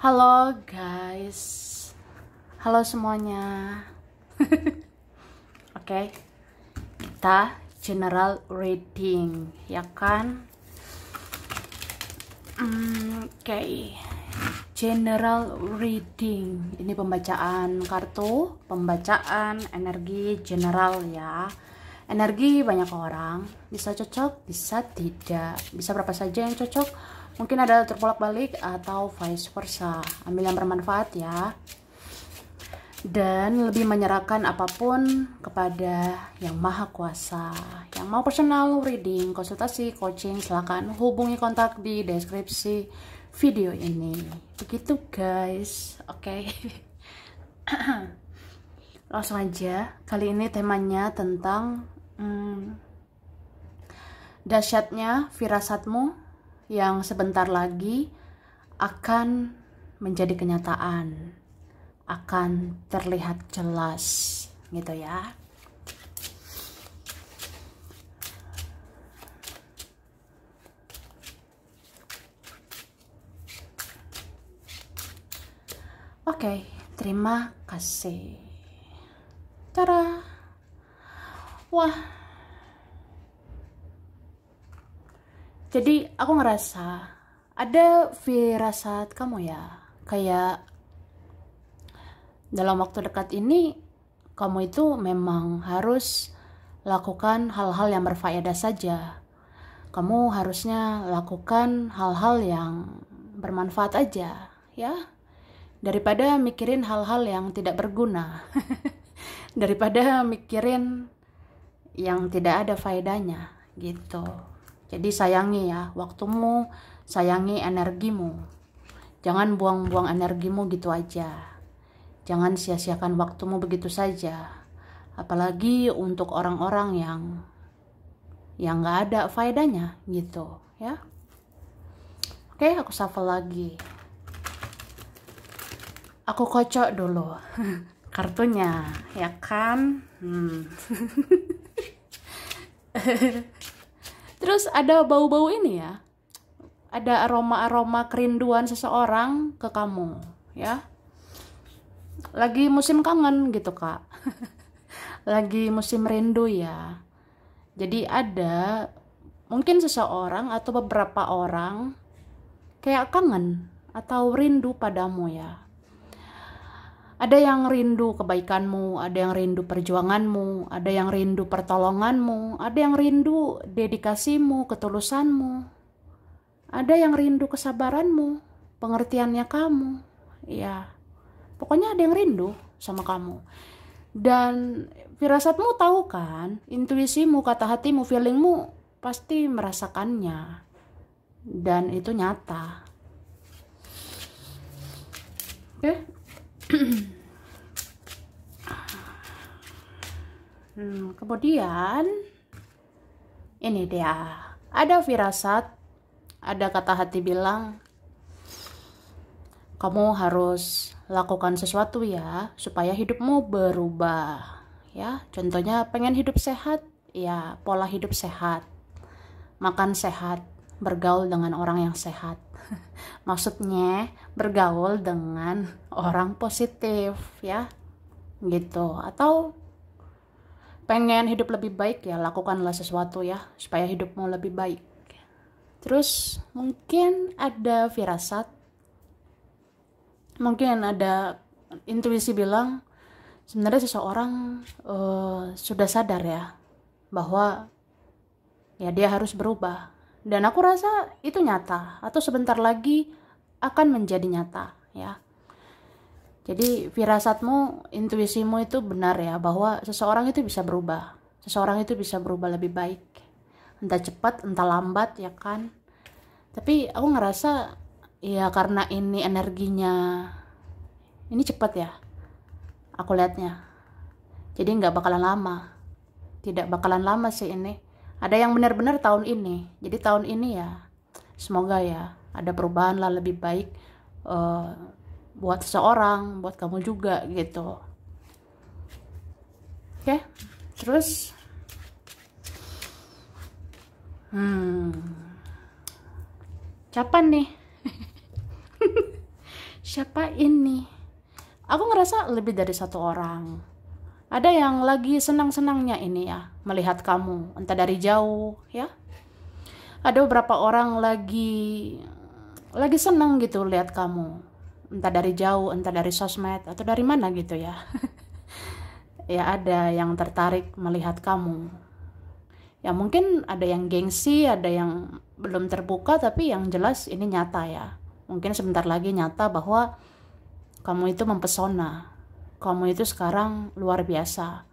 Halo guys, halo semuanya. Oke, okay. kita general reading ya kan? Mm, Oke, okay. general reading ini pembacaan kartu, pembacaan energi general ya. Energi banyak orang bisa cocok, bisa tidak, bisa berapa saja yang cocok mungkin ada terbolak-balik atau vice versa ambil yang bermanfaat ya dan lebih menyerahkan apapun kepada yang maha kuasa yang mau personal reading, konsultasi, coaching silahkan hubungi kontak di deskripsi video ini begitu guys oke okay. langsung aja kali ini temanya tentang hmm, dasyatnya firasatmu yang sebentar lagi akan menjadi kenyataan, akan terlihat jelas gitu ya. Oke, okay, terima kasih. Tara. Wah, jadi aku ngerasa ada firasat kamu ya kayak dalam waktu dekat ini kamu itu memang harus lakukan hal-hal yang berfaedah saja kamu harusnya lakukan hal-hal yang bermanfaat aja ya daripada mikirin hal-hal yang tidak berguna daripada mikirin yang tidak ada faedahnya gitu jadi sayangi ya waktumu, sayangi energimu. Jangan buang-buang energimu gitu aja. Jangan sia-siakan waktumu begitu saja. Apalagi untuk orang-orang yang yang nggak ada faedahnya gitu ya. Oke, aku shuffle lagi. Aku kocok dulu kartunya, ya kan? Hmm. Terus ada bau-bau ini ya. Ada aroma-aroma kerinduan seseorang ke kamu, ya. Lagi musim kangen gitu, Kak. Lagi musim rindu ya. Jadi ada mungkin seseorang atau beberapa orang kayak kangen atau rindu padamu ya. Ada yang rindu kebaikanmu, ada yang rindu perjuanganmu, ada yang rindu pertolonganmu, ada yang rindu dedikasimu, ketulusanmu. Ada yang rindu kesabaranmu, pengertiannya kamu. Ya. Pokoknya ada yang rindu sama kamu. Dan firasatmu tahu kan, intuisimu, kata hatimu, feelingmu pasti merasakannya. Dan itu nyata. Oke. Hmm, kemudian ini dia ada firasat ada kata hati bilang kamu harus lakukan sesuatu ya supaya hidupmu berubah ya contohnya pengen hidup sehat ya pola hidup sehat makan sehat bergaul dengan orang yang sehat maksudnya bergaul dengan orang positif ya gitu atau pengen hidup lebih baik ya lakukanlah sesuatu ya supaya hidupmu lebih baik terus mungkin ada firasat mungkin ada intuisi bilang sebenarnya seseorang uh, sudah sadar ya bahwa ya dia harus berubah dan aku rasa itu nyata atau sebentar lagi akan menjadi nyata ya jadi firasatmu, intuisimu itu benar ya bahwa seseorang itu bisa berubah. Seseorang itu bisa berubah lebih baik. Entah cepat, entah lambat ya kan. Tapi aku ngerasa ya karena ini energinya ini cepat ya. Aku lihatnya. Jadi nggak bakalan lama. Tidak bakalan lama sih ini. Ada yang benar-benar tahun ini. Jadi tahun ini ya. Semoga ya ada perubahan lah lebih baik. Uh, buat seseorang, buat kamu juga gitu. Oke, okay? terus, hmm, Siapa nih? Siapa ini? Aku ngerasa lebih dari satu orang. Ada yang lagi senang-senangnya ini ya, melihat kamu, entah dari jauh ya. Ada beberapa orang lagi lagi senang gitu lihat kamu entah dari jauh, entah dari sosmed atau dari mana gitu ya. ya ada yang tertarik melihat kamu. Ya mungkin ada yang gengsi, ada yang belum terbuka tapi yang jelas ini nyata ya. Mungkin sebentar lagi nyata bahwa kamu itu mempesona. Kamu itu sekarang luar biasa.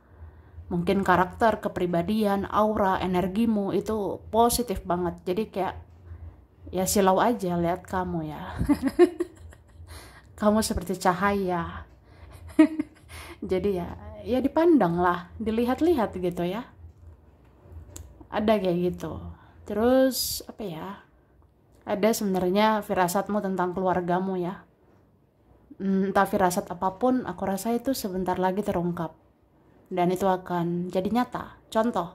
Mungkin karakter, kepribadian, aura, energimu itu positif banget. Jadi kayak ya silau aja lihat kamu ya. kamu seperti cahaya. Jadi ya, ya dipandang lah, dilihat-lihat gitu ya. Ada kayak gitu. Terus apa ya? Ada sebenarnya firasatmu tentang keluargamu ya. Hmm, entah firasat apapun, aku rasa itu sebentar lagi terungkap. Dan itu akan jadi nyata. Contoh,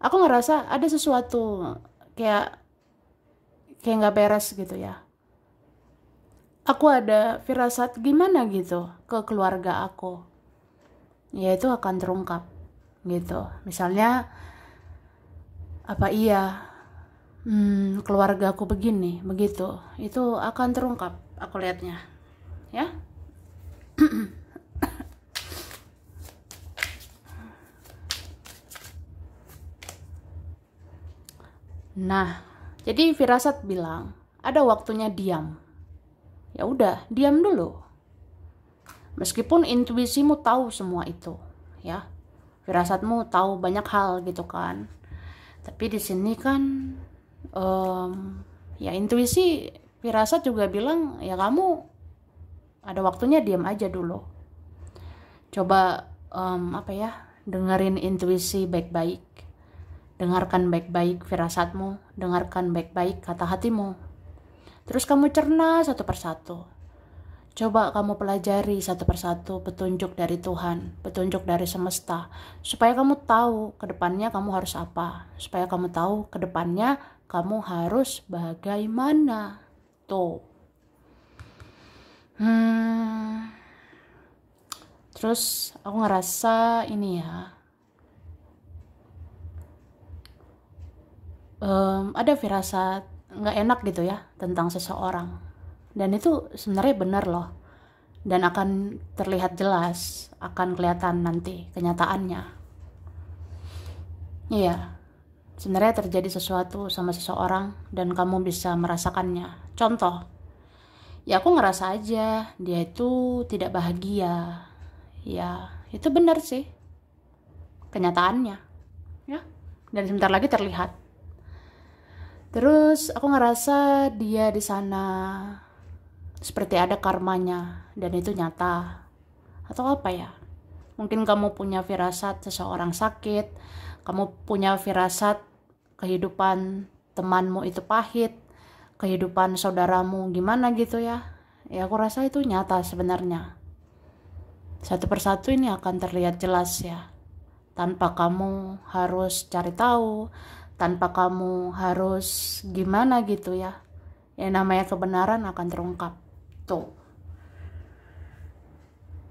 aku ngerasa ada sesuatu kayak kayak nggak beres gitu ya aku ada firasat gimana gitu ke keluarga aku ya itu akan terungkap gitu misalnya apa iya hmm, keluarga aku begini begitu itu akan terungkap aku lihatnya ya nah jadi firasat bilang ada waktunya diam ya udah diam dulu meskipun intuisimu tahu semua itu ya firasatmu tahu banyak hal gitu kan tapi di sini kan um, ya intuisi firasat juga bilang ya kamu ada waktunya diam aja dulu coba um, apa ya dengerin intuisi baik-baik dengarkan baik-baik firasatmu dengarkan baik-baik kata hatimu Terus kamu cerna satu persatu. Coba kamu pelajari satu persatu petunjuk dari Tuhan, petunjuk dari semesta, supaya kamu tahu ke depannya kamu harus apa, supaya kamu tahu ke depannya kamu harus bagaimana. Tuh. Hmm. Terus aku ngerasa ini ya, um, ada firasat nggak enak gitu ya tentang seseorang dan itu sebenarnya benar loh dan akan terlihat jelas akan kelihatan nanti kenyataannya iya sebenarnya terjadi sesuatu sama seseorang dan kamu bisa merasakannya contoh ya aku ngerasa aja dia itu tidak bahagia ya itu benar sih kenyataannya ya dan sebentar lagi terlihat terus aku ngerasa dia di sana seperti ada karmanya dan itu nyata atau apa ya mungkin kamu punya firasat seseorang sakit kamu punya firasat kehidupan temanmu itu pahit kehidupan saudaramu gimana gitu ya ya aku rasa itu nyata sebenarnya satu persatu ini akan terlihat jelas ya tanpa kamu harus cari tahu tanpa kamu harus gimana gitu ya yang namanya kebenaran akan terungkap tuh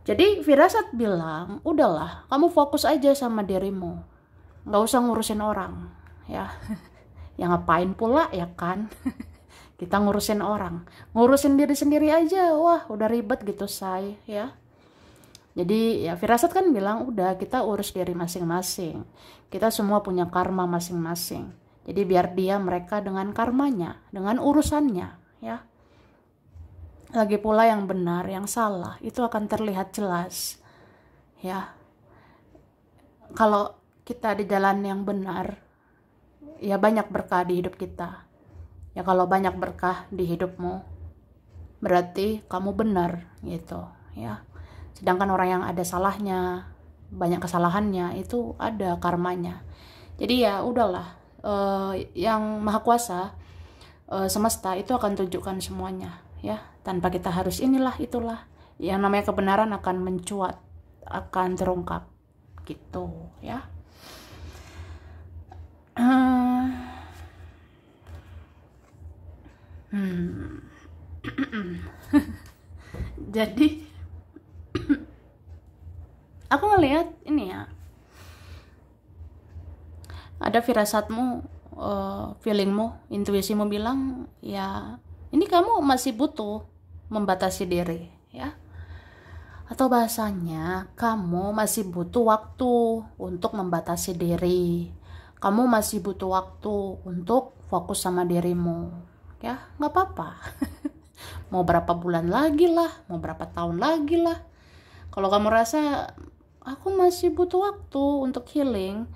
jadi firasat bilang udahlah kamu fokus aja sama dirimu nggak usah ngurusin orang ya Yang ngapain pula ya kan kita ngurusin orang ngurusin diri sendiri aja wah udah ribet gitu say ya jadi ya firasat kan bilang udah kita urus diri masing-masing. Kita semua punya karma masing-masing. Jadi biar dia mereka dengan karmanya, dengan urusannya ya. Lagi pula yang benar, yang salah itu akan terlihat jelas. Ya. Kalau kita di jalan yang benar, ya banyak berkah di hidup kita. Ya kalau banyak berkah di hidupmu, berarti kamu benar gitu, ya. Sedangkan orang yang ada salahnya, banyak kesalahannya itu ada karmanya. Jadi ya udahlah, uh, yang maha kuasa uh, semesta itu akan tunjukkan semuanya ya, tanpa kita harus inilah itulah. Yang namanya kebenaran akan mencuat, akan terungkap gitu ya. Eh, hmm. Jadi aku ngelihat ini ya ada firasatmu uh, feelingmu intuisimu bilang ya ini kamu masih butuh membatasi diri ya atau bahasanya kamu masih butuh waktu untuk membatasi diri kamu masih butuh waktu untuk fokus sama dirimu ya nggak apa-apa mau berapa bulan lagi lah mau berapa tahun lagi lah kalau kamu rasa aku masih butuh waktu untuk healing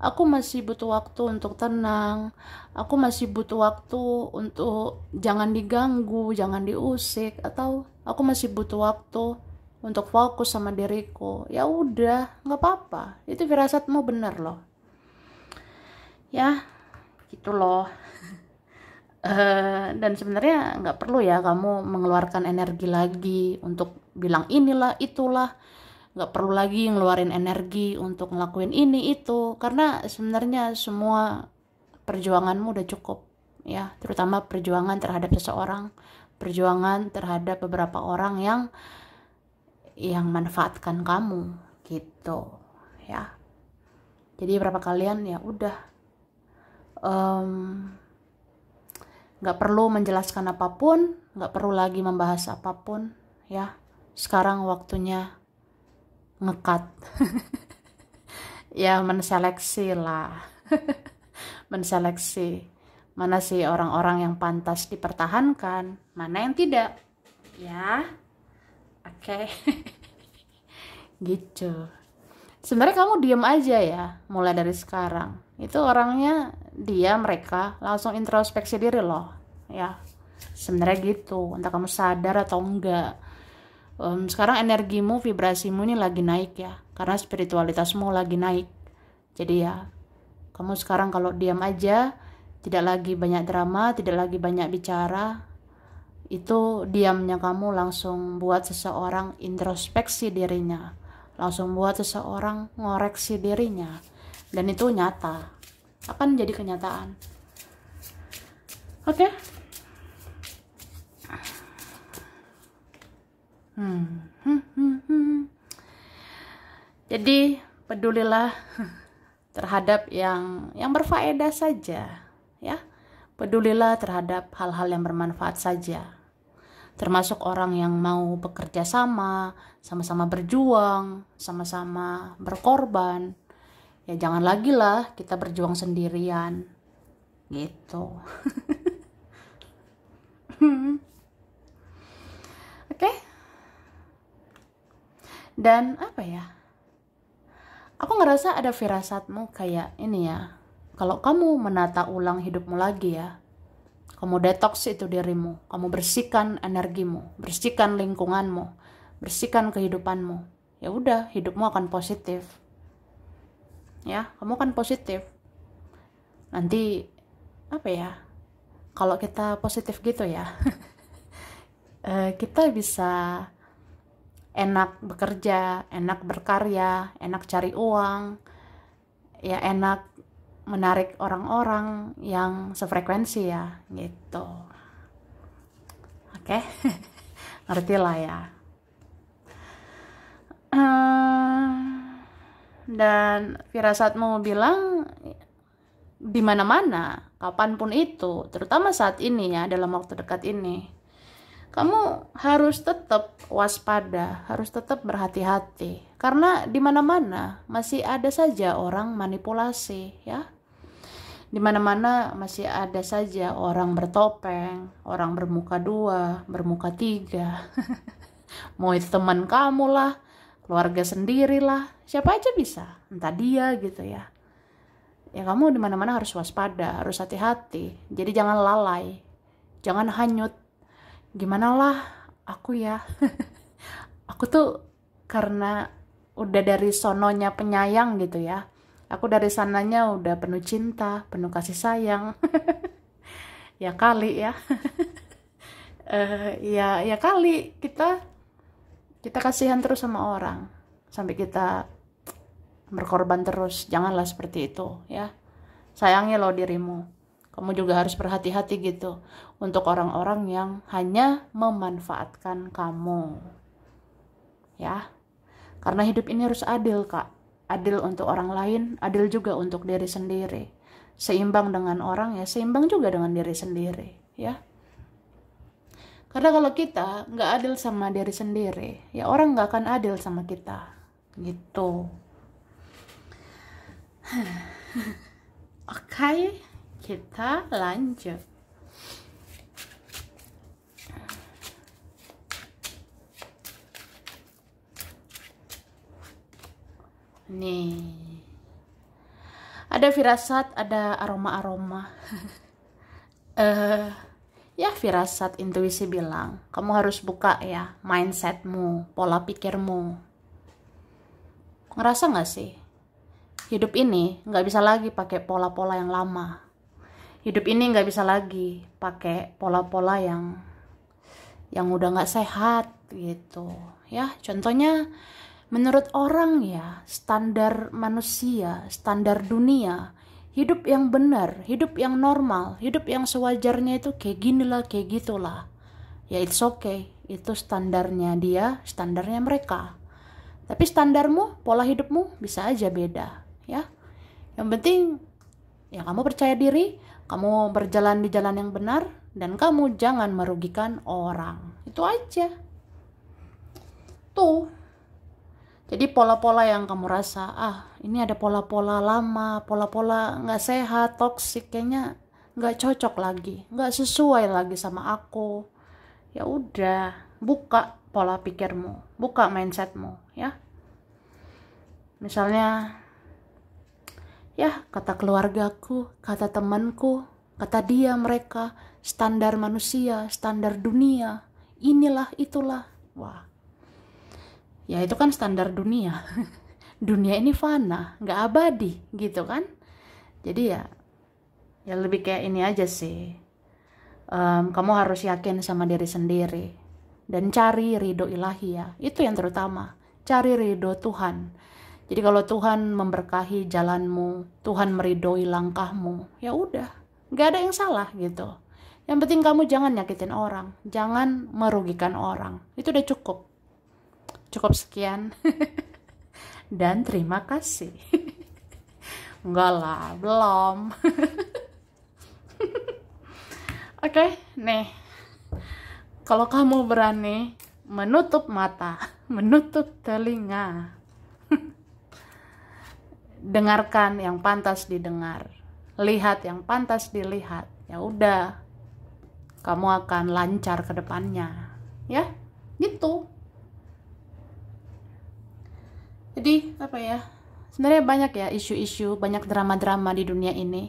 aku masih butuh waktu untuk tenang aku masih butuh waktu untuk jangan diganggu jangan diusik atau aku masih butuh waktu untuk fokus sama diriku ya udah nggak apa-apa itu firasatmu bener loh ya gitu loh Uh, dan sebenarnya nggak perlu ya kamu mengeluarkan energi lagi untuk bilang inilah itulah nggak perlu lagi ngeluarin energi untuk ngelakuin ini itu karena sebenarnya semua perjuanganmu udah cukup ya terutama perjuangan terhadap seseorang perjuangan terhadap beberapa orang yang yang manfaatkan kamu gitu ya jadi berapa kalian ya udah nggak perlu menjelaskan apapun nggak perlu lagi membahas apapun ya sekarang waktunya ngekat ya menseleksi lah menseleksi mana sih orang-orang yang pantas dipertahankan mana yang tidak ya oke okay. gitu sebenarnya kamu diem aja ya mulai dari sekarang itu orangnya dia mereka langsung introspeksi diri loh ya sebenarnya gitu entah kamu sadar atau enggak um, sekarang energimu vibrasimu ini lagi naik ya karena spiritualitasmu lagi naik jadi ya kamu sekarang kalau diam aja tidak lagi banyak drama tidak lagi banyak bicara itu diamnya kamu langsung buat seseorang introspeksi dirinya langsung buat seseorang ngoreksi dirinya dan itu nyata akan jadi kenyataan oke okay? Hmm. Jadi pedulilah terhadap yang yang berfaedah saja, ya. Pedulilah terhadap hal-hal yang bermanfaat saja. Termasuk orang yang mau bekerja sama, sama-sama berjuang, sama-sama berkorban. Ya jangan lagi lah kita berjuang sendirian. Gitu. Oke. Okay? dan apa ya aku ngerasa ada firasatmu kayak ini ya kalau kamu menata ulang hidupmu lagi ya kamu detox itu dirimu kamu bersihkan energimu bersihkan lingkunganmu bersihkan kehidupanmu ya udah hidupmu akan positif ya kamu kan positif nanti apa ya kalau kita positif gitu ya eh, kita bisa enak bekerja, enak berkarya, enak cari uang, ya enak menarik orang-orang yang sefrekuensi ya gitu. Oke, ngerti lah ya. Eh, dan firasatmu bilang di mana-mana, kapanpun itu, terutama saat ini ya, dalam waktu dekat ini kamu harus tetap waspada, harus tetap berhati-hati karena di mana-mana masih ada saja orang manipulasi ya. Di mana-mana masih ada saja orang bertopeng, orang bermuka dua, bermuka tiga. Mau itu teman kamu lah, keluarga sendirilah, siapa aja bisa, entah dia gitu ya. Ya kamu di mana-mana harus waspada, harus hati-hati. Jadi jangan lalai, jangan hanyut gimana lah aku ya aku tuh karena udah dari sononya penyayang gitu ya aku dari sananya udah penuh cinta penuh kasih sayang ya kali ya uh, ya ya kali kita kita kasihan terus sama orang sampai kita berkorban terus janganlah seperti itu ya sayangnya lo dirimu kamu juga harus berhati-hati gitu untuk orang-orang yang hanya memanfaatkan kamu. Ya. Karena hidup ini harus adil, Kak. Adil untuk orang lain, adil juga untuk diri sendiri. Seimbang dengan orang ya, seimbang juga dengan diri sendiri, ya. Karena kalau kita nggak adil sama diri sendiri, ya orang nggak akan adil sama kita, gitu. Oke. Okay kita lanjut nih ada firasat ada aroma-aroma eh uh, ya firasat intuisi bilang kamu harus buka ya mindsetmu pola pikirmu ngerasa nggak sih hidup ini nggak bisa lagi pakai pola-pola yang lama hidup ini nggak bisa lagi pakai pola-pola yang yang udah nggak sehat gitu ya contohnya menurut orang ya standar manusia standar dunia hidup yang benar hidup yang normal hidup yang sewajarnya itu kayak gini lah kayak gitulah ya it's okay itu standarnya dia standarnya mereka tapi standarmu pola hidupmu bisa aja beda ya yang penting ya kamu percaya diri kamu berjalan di jalan yang benar dan kamu jangan merugikan orang. Itu aja. Tuh. Jadi pola-pola yang kamu rasa, ah ini ada pola-pola lama, pola-pola nggak sehat, toksik, kayaknya nggak cocok lagi, nggak sesuai lagi sama aku. Ya udah, buka pola pikirmu, buka mindsetmu, ya. Misalnya Ya, kata keluargaku, kata temanku, kata dia mereka, standar manusia, standar dunia, inilah itulah. Wah, ya itu kan standar dunia. dunia ini fana, nggak abadi gitu kan. Jadi ya, ya lebih kayak ini aja sih. Um, kamu harus yakin sama diri sendiri dan cari ridho ilahi ya. Itu yang terutama, cari ridho Tuhan jadi kalau Tuhan memberkahi jalanmu, Tuhan meridoi langkahmu, ya udah, nggak ada yang salah gitu. Yang penting kamu jangan nyakitin orang, jangan merugikan orang. Itu udah cukup. Cukup sekian. Dan terima kasih. Enggak lah, belum. Oke, okay, nih. Kalau kamu berani menutup mata, menutup telinga, dengarkan yang pantas didengar, lihat yang pantas dilihat. Ya udah, kamu akan lancar ke depannya, ya gitu. Jadi apa ya? Sebenarnya banyak ya isu-isu, banyak drama-drama di dunia ini.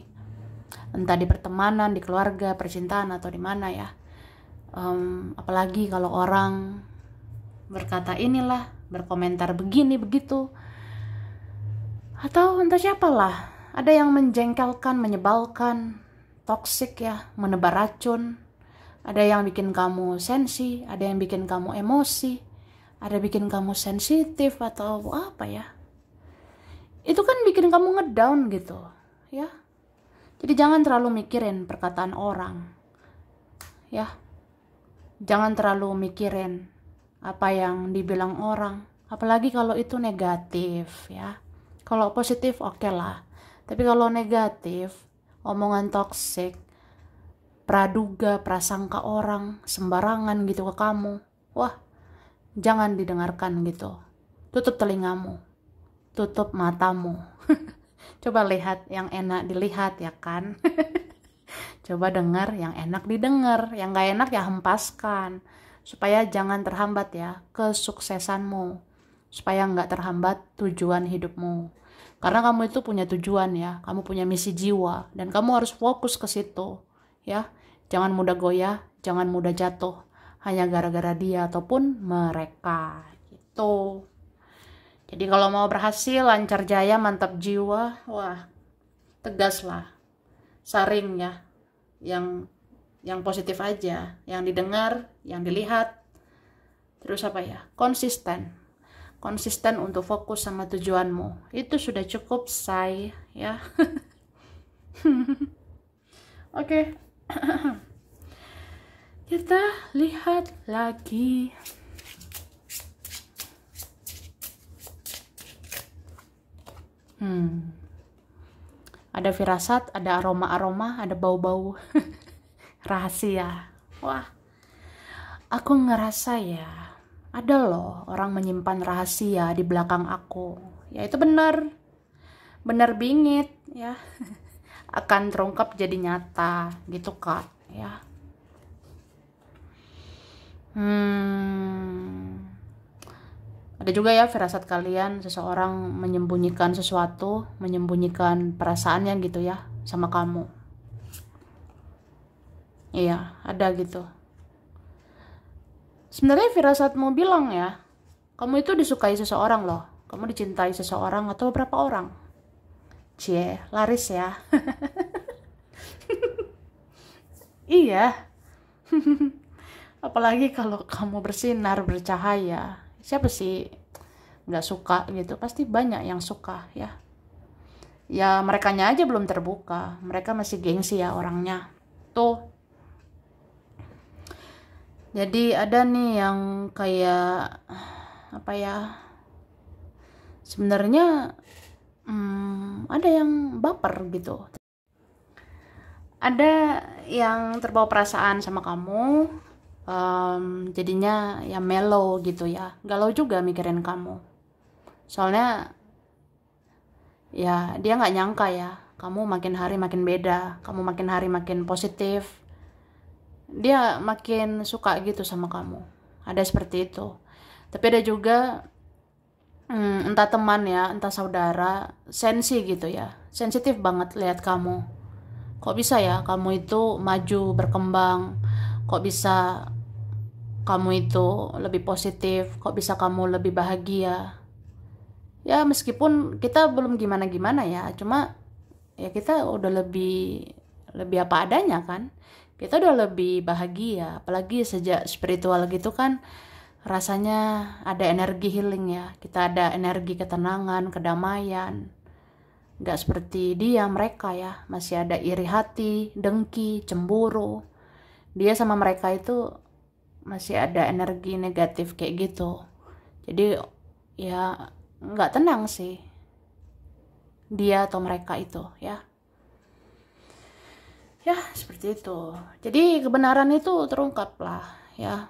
Entah di pertemanan, di keluarga, percintaan atau di mana ya. Um, apalagi kalau orang berkata inilah, berkomentar begini begitu atau entah siapalah, ada yang menjengkelkan, menyebalkan, toksik ya, menebar racun. Ada yang bikin kamu sensi, ada yang bikin kamu emosi, ada bikin kamu sensitif atau apa ya. Itu kan bikin kamu ngedown gitu, ya. Jadi jangan terlalu mikirin perkataan orang. Ya. Jangan terlalu mikirin apa yang dibilang orang, apalagi kalau itu negatif, ya kalau positif oke okay lah tapi kalau negatif omongan toksik praduga prasangka orang sembarangan gitu ke kamu wah jangan didengarkan gitu tutup telingamu tutup matamu coba lihat yang enak dilihat ya kan coba dengar yang enak didengar yang gak enak ya hempaskan supaya jangan terhambat ya kesuksesanmu supaya nggak terhambat tujuan hidupmu. Karena kamu itu punya tujuan ya, kamu punya misi jiwa dan kamu harus fokus ke situ ya. Jangan mudah goyah, jangan mudah jatuh hanya gara-gara dia ataupun mereka gitu. Jadi kalau mau berhasil, lancar jaya, mantap jiwa, wah tegaslah, saring ya, yang yang positif aja, yang didengar, yang dilihat, terus apa ya, konsisten konsisten untuk fokus sama tujuanmu itu sudah cukup say ya oke kita lihat lagi hmm ada firasat ada aroma-aroma ada bau-bau rahasia wah aku ngerasa ya ada loh orang menyimpan rahasia di belakang aku. Ya itu benar. Benar bingit ya. Akan terungkap jadi nyata gitu Kak ya. Hmm. Ada juga ya firasat kalian seseorang menyembunyikan sesuatu, menyembunyikan perasaannya gitu ya sama kamu. Iya, ada gitu sebenarnya mau bilang ya kamu itu disukai seseorang loh kamu dicintai seseorang atau beberapa orang cie laris ya iya apalagi kalau kamu bersinar bercahaya siapa sih nggak suka gitu pasti banyak yang suka ya ya mereka aja belum terbuka mereka masih gengsi ya orangnya tuh jadi ada nih yang kayak apa ya sebenarnya hmm, ada yang baper gitu ada yang terbawa perasaan sama kamu um, jadinya ya mellow gitu ya galau juga mikirin kamu soalnya ya dia nggak nyangka ya kamu makin hari makin beda kamu makin hari makin positif dia makin suka gitu sama kamu ada seperti itu tapi ada juga hmm, entah teman ya entah saudara sensi gitu ya sensitif banget lihat kamu kok bisa ya kamu itu maju berkembang kok bisa kamu itu lebih positif kok bisa kamu lebih bahagia ya meskipun kita belum gimana gimana ya cuma ya kita udah lebih lebih apa adanya kan kita udah lebih bahagia apalagi sejak spiritual gitu kan rasanya ada energi healing ya kita ada energi ketenangan kedamaian nggak seperti dia mereka ya masih ada iri hati dengki cemburu dia sama mereka itu masih ada energi negatif kayak gitu jadi ya nggak tenang sih dia atau mereka itu ya ya seperti itu jadi kebenaran itu terungkap lah ya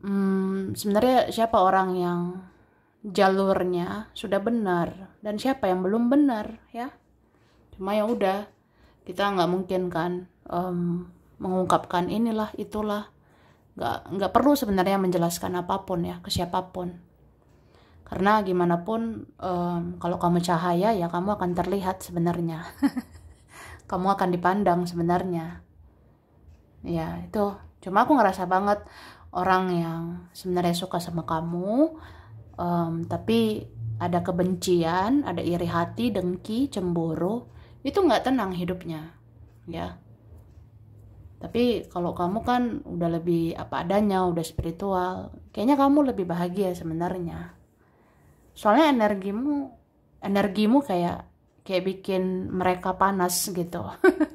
hmm, sebenarnya siapa orang yang jalurnya sudah benar dan siapa yang belum benar ya cuma ya udah kita nggak mungkin kan um, mengungkapkan inilah itulah nggak nggak perlu sebenarnya menjelaskan apapun ya ke siapapun karena gimana pun um, kalau kamu cahaya ya kamu akan terlihat sebenarnya kamu akan dipandang sebenarnya ya itu cuma aku ngerasa banget orang yang sebenarnya suka sama kamu um, tapi ada kebencian ada iri hati dengki cemburu itu nggak tenang hidupnya ya tapi kalau kamu kan udah lebih apa adanya udah spiritual kayaknya kamu lebih bahagia sebenarnya soalnya energimu energimu kayak kayak bikin mereka panas gitu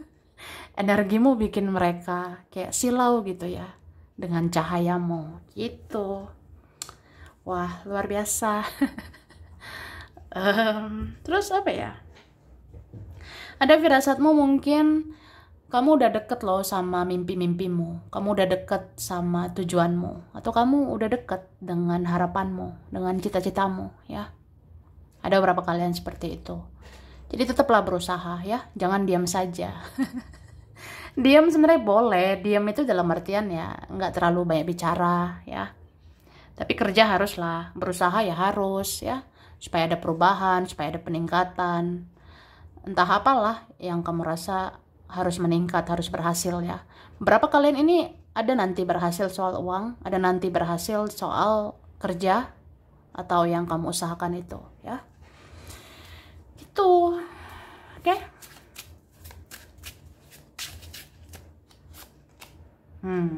energimu bikin mereka kayak silau gitu ya dengan cahayamu gitu wah luar biasa um, terus apa ya ada firasatmu mungkin kamu udah deket loh sama mimpi-mimpimu, kamu udah deket sama tujuanmu, atau kamu udah deket dengan harapanmu, dengan cita-citamu, ya. Ada berapa kalian seperti itu? Jadi tetaplah berusaha ya, jangan diam saja. diam sebenarnya boleh, diam itu dalam artian ya nggak terlalu banyak bicara ya. Tapi kerja haruslah, berusaha ya harus ya, supaya ada perubahan, supaya ada peningkatan. Entah apalah yang kamu rasa harus meningkat, harus berhasil ya. Berapa kalian ini ada nanti berhasil soal uang, ada nanti berhasil soal kerja atau yang kamu usahakan itu ya itu oke okay? hmm oke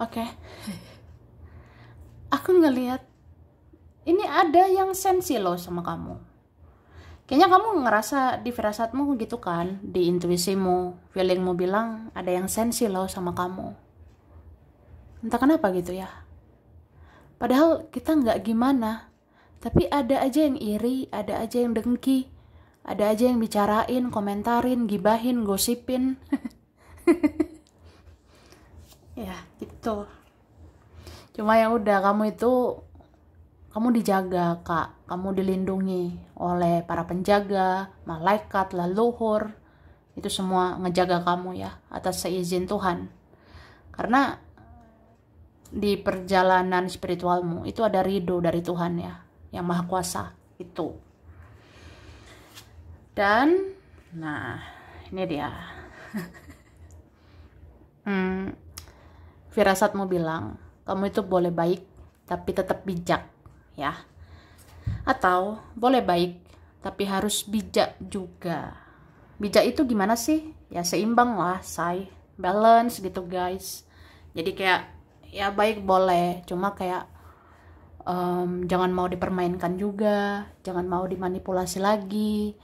okay. aku ngelihat ini ada yang sensi loh sama kamu kayaknya kamu ngerasa di firasatmu gitu kan di intuisimu feelingmu bilang ada yang sensi loh sama kamu entah kenapa gitu ya padahal kita nggak gimana tapi ada aja yang iri, ada aja yang dengki, ada aja yang bicarain, komentarin, gibahin, gosipin. ya, gitu. Cuma ya udah kamu itu kamu dijaga, Kak. Kamu dilindungi oleh para penjaga, malaikat, leluhur. Itu semua ngejaga kamu ya atas seizin Tuhan. Karena di perjalanan spiritualmu itu ada ridho dari Tuhan ya yang maha kuasa itu dan nah ini dia hmm, mau bilang kamu itu boleh baik tapi tetap bijak ya atau boleh baik tapi harus bijak juga bijak itu gimana sih ya seimbang lah say balance gitu guys jadi kayak ya baik boleh cuma kayak um, jangan mau dipermainkan juga jangan mau dimanipulasi lagi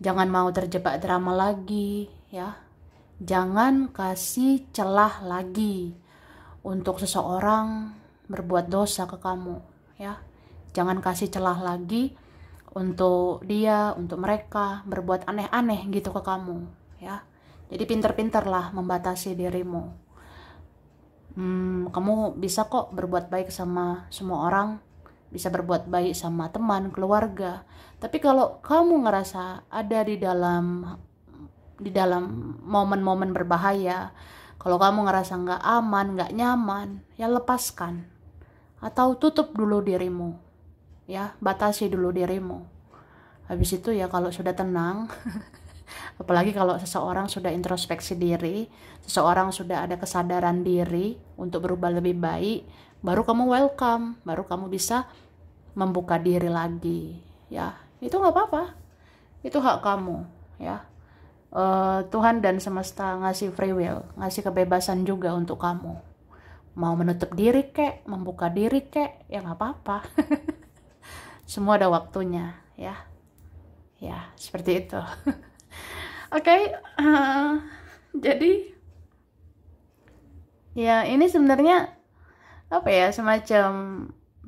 jangan mau terjebak drama lagi ya jangan kasih celah lagi untuk seseorang berbuat dosa ke kamu ya jangan kasih celah lagi untuk dia untuk mereka berbuat aneh-aneh gitu ke kamu ya jadi pinter pinterlah membatasi dirimu hmm, kamu bisa kok berbuat baik sama semua orang bisa berbuat baik sama teman keluarga tapi kalau kamu ngerasa ada di dalam di dalam momen-momen berbahaya kalau kamu ngerasa nggak aman nggak nyaman ya lepaskan atau tutup dulu dirimu ya batasi dulu dirimu habis itu ya kalau sudah tenang Apalagi kalau seseorang sudah introspeksi diri, seseorang sudah ada kesadaran diri untuk berubah lebih baik, baru kamu welcome, baru kamu bisa membuka diri lagi. Ya, itu nggak apa-apa. Itu hak kamu, ya. Uh, Tuhan dan semesta ngasih free will, ngasih kebebasan juga untuk kamu. Mau menutup diri kek, membuka diri kek, ya nggak apa-apa. Semua ada waktunya, ya. Ya, seperti itu. Oke, okay, uh, eh, jadi ya ini sebenarnya apa ya semacam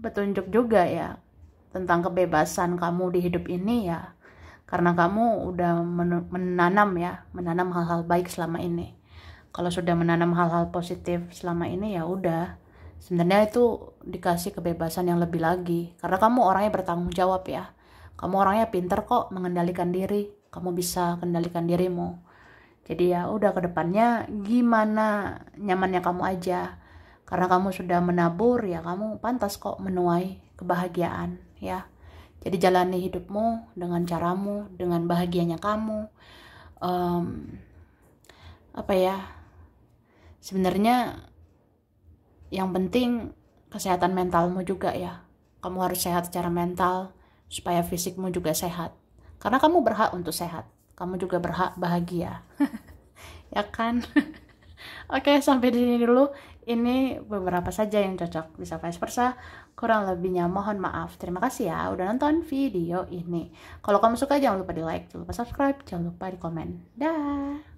petunjuk juga ya tentang kebebasan kamu di hidup ini ya karena kamu udah menanam ya menanam hal-hal baik selama ini kalau sudah menanam hal-hal positif selama ini ya udah sebenarnya itu dikasih kebebasan yang lebih lagi karena kamu orangnya bertanggung jawab ya kamu orangnya pinter kok mengendalikan diri kamu bisa kendalikan dirimu jadi ya udah ke depannya gimana nyamannya kamu aja karena kamu sudah menabur ya kamu pantas kok menuai kebahagiaan ya jadi jalani hidupmu dengan caramu dengan bahagianya kamu um, apa ya sebenarnya yang penting kesehatan mentalmu juga ya kamu harus sehat secara mental supaya fisikmu juga sehat karena kamu berhak untuk sehat. Kamu juga berhak bahagia. ya kan? Oke, sampai di sini dulu. Ini beberapa saja yang cocok. Bisa vice versa. Kurang lebihnya mohon maaf. Terima kasih ya udah nonton video ini. Kalau kamu suka jangan lupa di like, jangan lupa subscribe, jangan lupa di komen. Dah.